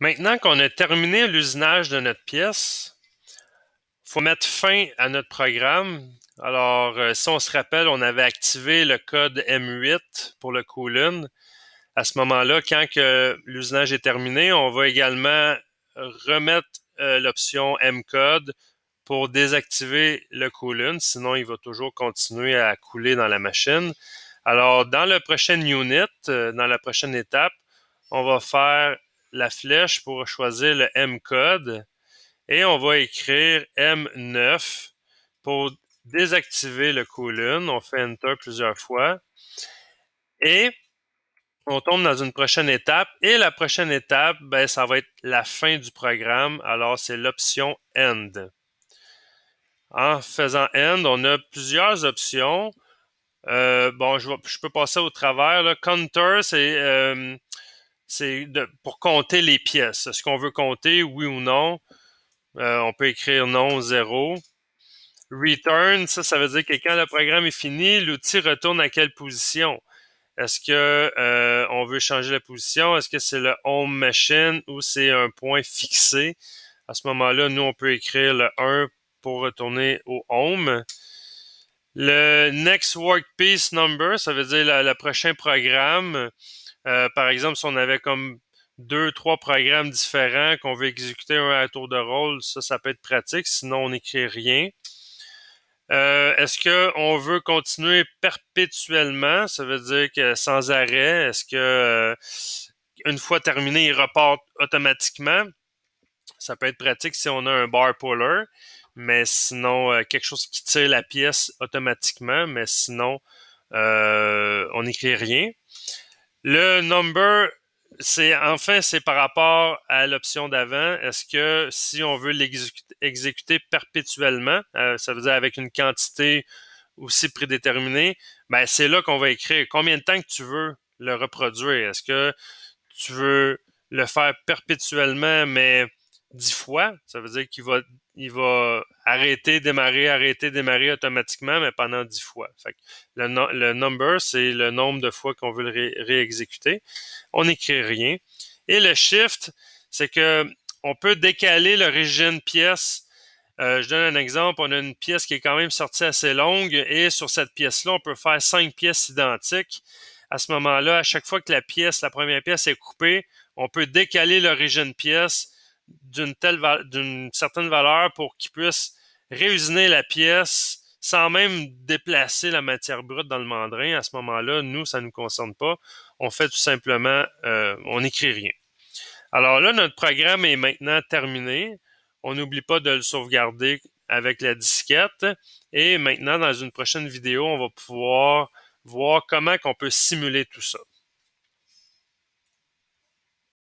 Maintenant qu'on a terminé l'usinage de notre pièce, il faut mettre fin à notre programme. Alors, euh, si on se rappelle, on avait activé le code M8 pour le coolant. À ce moment-là, quand l'usinage est terminé, on va également remettre euh, l'option M-code pour désactiver le coolant. Sinon, il va toujours continuer à couler dans la machine. Alors, dans le prochain unit, euh, dans la prochaine étape, on va faire la flèche pour choisir le M-code et on va écrire M9 pour désactiver le colon. On fait Enter plusieurs fois. Et on tombe dans une prochaine étape. Et la prochaine étape, ben, ça va être la fin du programme. Alors, c'est l'option End. En faisant End, on a plusieurs options. Euh, bon, je, peux passer au travers. le Counter, c'est euh, c'est pour compter les pièces. Est-ce qu'on veut compter, oui ou non? Euh, on peut écrire non, zéro. Return, ça, ça veut dire que quand le programme est fini, l'outil retourne à quelle position? Est-ce que euh, on veut changer la position? Est-ce que c'est le home machine ou c'est un point fixé? À ce moment-là, nous, on peut écrire le 1 pour retourner au home. Le next workpiece number, ça veut dire le, prochain programme. Euh, par exemple, si on avait comme deux, trois programmes différents qu'on veut exécuter un à tour de rôle, ça, ça peut être pratique. Sinon, on n'écrit rien. Euh, est-ce qu'on veut continuer perpétuellement? Ça veut dire que sans arrêt. Est-ce que euh, une fois terminé, il repart automatiquement? Ça peut être pratique si on a un bar mais sinon, quelque chose qui tire la pièce automatiquement, mais sinon, on n'écrit rien. Le number, c'est enfin, c'est par rapport à l'option d'avant. Est-ce que si on veut l'exécuter perpétuellement, euh, ça veut dire avec une quantité aussi prédéterminée, ben c'est là qu'on va écrire combien de temps que tu veux le reproduire. Est-ce que tu veux le faire perpétuellement, mais dix fois? Ça veut dire qu'il va il va arrêter, démarrer, arrêter, démarrer automatiquement, mais pendant 10 fois. le, number, c'est le nombre de fois qu'on veut le réexécuter. On n'écrit rien. Et le shift, c'est que on peut décaler l'origine pièce. Euh, je donne un exemple. On a une pièce qui est quand même sortie assez longue et sur cette pièce-là, on peut faire cinq pièces identiques. À ce moment-là, à chaque fois que la pièce, la première pièce est coupée, on peut décaler l'origine pièce d'une certaine valeur pour qu'il puisse réusiner la pièce sans même déplacer la matière brute dans le mandrin. À ce moment-là, nous, ça ne nous concerne pas. On fait tout simplement, euh, on n'écrit rien. Alors là, notre programme est maintenant terminé. On n'oublie pas de le sauvegarder avec la disquette. Et maintenant, dans une prochaine vidéo, on va pouvoir voir comment on peut simuler tout ça.